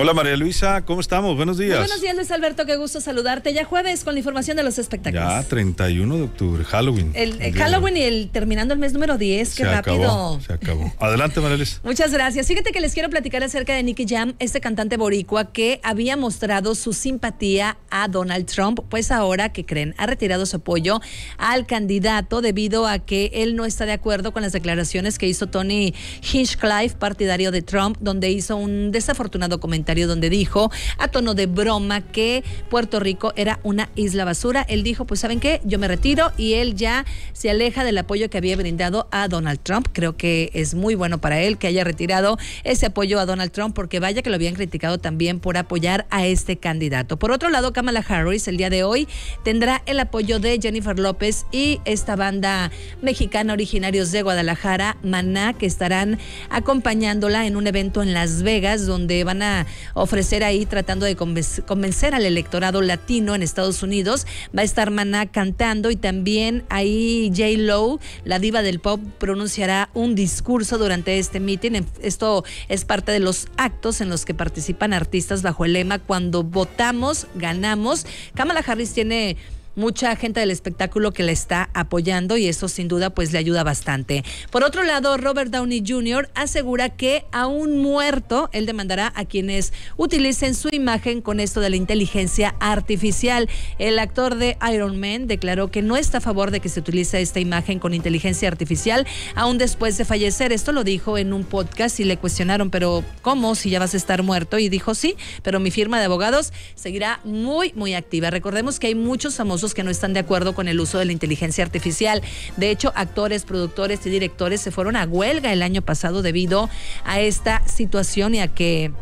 Hola María Luisa, ¿cómo estamos? Buenos días. buenos días Luis Alberto, qué gusto saludarte. Ya jueves con la información de los espectáculos. Ya 31 de octubre, Halloween. El, eh, Halloween y el terminando el mes número 10, qué se rápido. Acabó, se acabó. Adelante María Luisa. Muchas gracias. Fíjate que les quiero platicar acerca de Nicky Jam, este cantante boricua que había mostrado su simpatía a Donald Trump, pues ahora que creen ha retirado su apoyo al candidato debido a que él no está de acuerdo con las declaraciones que hizo Tony Hinchcliffe, partidario de Trump, donde hizo un desafortunado comentario donde dijo a tono de broma que Puerto Rico era una isla basura. Él dijo, pues saben qué, yo me retiro y él ya se aleja del apoyo que había brindado a Donald Trump. Creo que es muy bueno para él que haya retirado ese apoyo a Donald Trump porque vaya que lo habían criticado también por apoyar a este candidato. Por otro lado, Kamala Harris el día de hoy tendrá el apoyo de Jennifer López y esta banda mexicana originarios de Guadalajara, Maná, que estarán acompañándola en un evento en Las Vegas donde van a ofrecer ahí tratando de convencer al electorado latino en Estados Unidos. Va a estar Maná cantando y también ahí J. Lowe, la diva del pop, pronunciará un discurso durante este meeting. Esto es parte de los actos en los que participan artistas bajo el lema Cuando votamos, ganamos. Kamala Harris tiene mucha gente del espectáculo que le está apoyando y eso sin duda pues le ayuda bastante. Por otro lado, Robert Downey Jr. asegura que aún muerto, él demandará a quienes utilicen su imagen con esto de la inteligencia artificial. El actor de Iron Man declaró que no está a favor de que se utilice esta imagen con inteligencia artificial aún después de fallecer. Esto lo dijo en un podcast y le cuestionaron, pero ¿cómo si ya vas a estar muerto? Y dijo sí, pero mi firma de abogados seguirá muy, muy activa. Recordemos que hay muchos famosos que no están de acuerdo con el uso de la inteligencia artificial. De hecho, actores, productores y directores se fueron a huelga el año pasado debido a esta situación y a que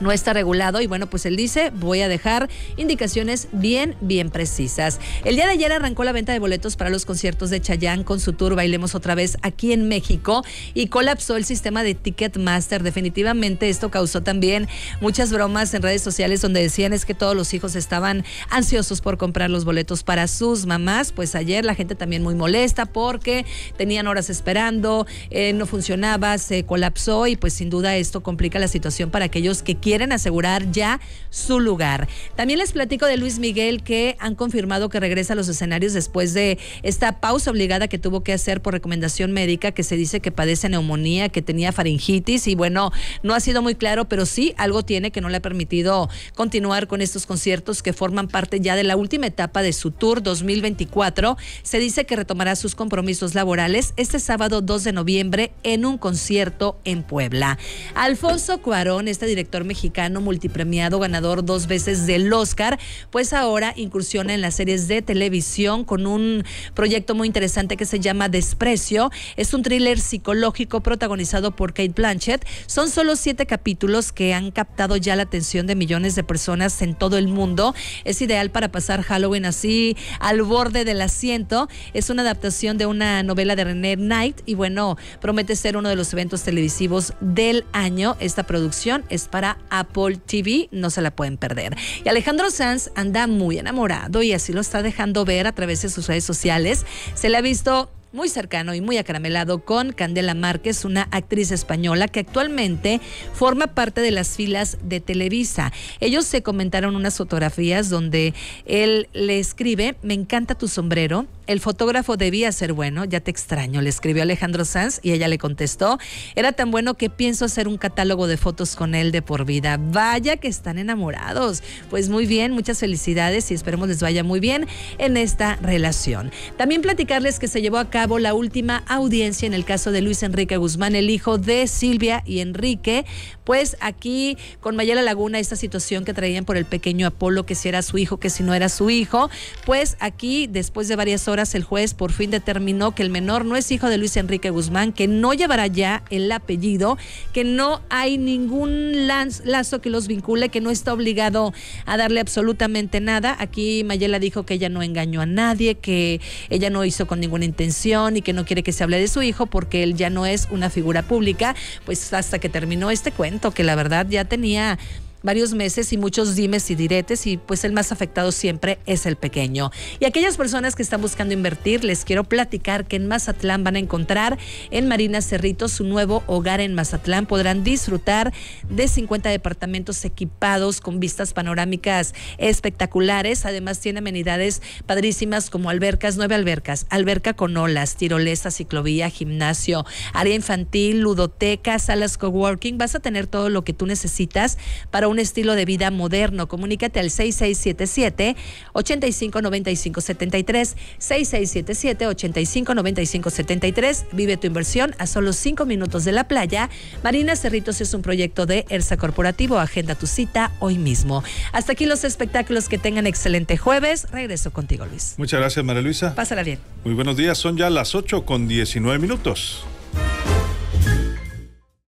no está regulado y bueno, pues él dice, voy a dejar indicaciones bien, bien precisas. El día de ayer arrancó la venta de boletos para los conciertos de Chayán con su tour Bailemos otra vez aquí en México y colapsó el sistema de Ticketmaster. Definitivamente esto causó también muchas bromas en redes sociales donde decían es que todos los hijos estaban ansiosos por comprar los boletos para sus mamás. Pues ayer la gente también muy molesta porque tenían horas esperando, eh, no funcionaba, se colapsó y pues sin duda esto complica la situación para aquellos que quieren asegurar ya su lugar. También les platico de Luis Miguel que han confirmado que regresa a los escenarios después de esta pausa obligada que tuvo que hacer por recomendación médica que se dice que padece neumonía, que tenía faringitis y bueno, no ha sido muy claro, pero sí algo tiene que no le ha permitido continuar con estos conciertos que forman parte ya de la última etapa de su tour 2024. Se dice que retomará sus compromisos laborales este sábado 2 de noviembre en un concierto en Puebla. Alfonso Cuarón, este director mexicano, mexicano multipremiado, ganador dos veces del Oscar, pues ahora incursiona en las series de televisión con un proyecto muy interesante que se llama Desprecio. Es un thriller psicológico protagonizado por Kate Blanchett. Son solo siete capítulos que han captado ya la atención de millones de personas en todo el mundo. Es ideal para pasar Halloween así al borde del asiento. Es una adaptación de una novela de René Knight y bueno, promete ser uno de los eventos televisivos del año. Esta producción es para Apple TV, no se la pueden perder. Y Alejandro Sanz anda muy enamorado y así lo está dejando ver a través de sus redes sociales. Se le ha visto muy cercano y muy acaramelado con Candela Márquez, una actriz española que actualmente forma parte de las filas de Televisa. Ellos se comentaron unas fotografías donde él le escribe, me encanta tu sombrero, el fotógrafo debía ser bueno, ya te extraño, le escribió Alejandro Sanz y ella le contestó, era tan bueno que pienso hacer un catálogo de fotos con él de por vida. Vaya que están enamorados. Pues muy bien, muchas felicidades y esperemos les vaya muy bien en esta relación. También platicarles que se llevó a cabo la última audiencia en el caso de Luis Enrique Guzmán, el hijo de Silvia y Enrique. Pues aquí con Mayela Laguna, esta situación que traían por el pequeño Apolo, que si era su hijo, que si no era su hijo, pues aquí después de varias horas el juez por fin determinó que el menor no es hijo de Luis Enrique Guzmán, que no llevará ya el apellido, que no hay ningún lazo que los vincule, que no está obligado a darle absolutamente nada. Aquí Mayela dijo que ella no engañó a nadie, que ella no hizo con ninguna intención y que no quiere que se hable de su hijo porque él ya no es una figura pública. Pues hasta que terminó este cuento, que la verdad ya tenía varios meses y muchos dimes y diretes y pues el más afectado siempre es el pequeño. Y aquellas personas que están buscando invertir, les quiero platicar que en Mazatlán van a encontrar en Marina Cerrito su nuevo hogar en Mazatlán. Podrán disfrutar de 50 departamentos equipados con vistas panorámicas espectaculares. Además tiene amenidades padrísimas como albercas, nueve albercas, alberca con olas, tirolesa, ciclovía, gimnasio, área infantil, ludoteca, salas coworking. Vas a tener todo lo que tú necesitas para un un estilo de vida moderno. Comunícate al 6677 859573 6677 859573. Vive tu inversión a solo cinco minutos de la playa. Marina Cerritos es un proyecto de ERSA Corporativo. Agenda tu cita hoy mismo. Hasta aquí los espectáculos. Que tengan excelente jueves. Regreso contigo, Luis. Muchas gracias, María Luisa. Pásala bien. Muy buenos días. Son ya las 8 con 19 minutos.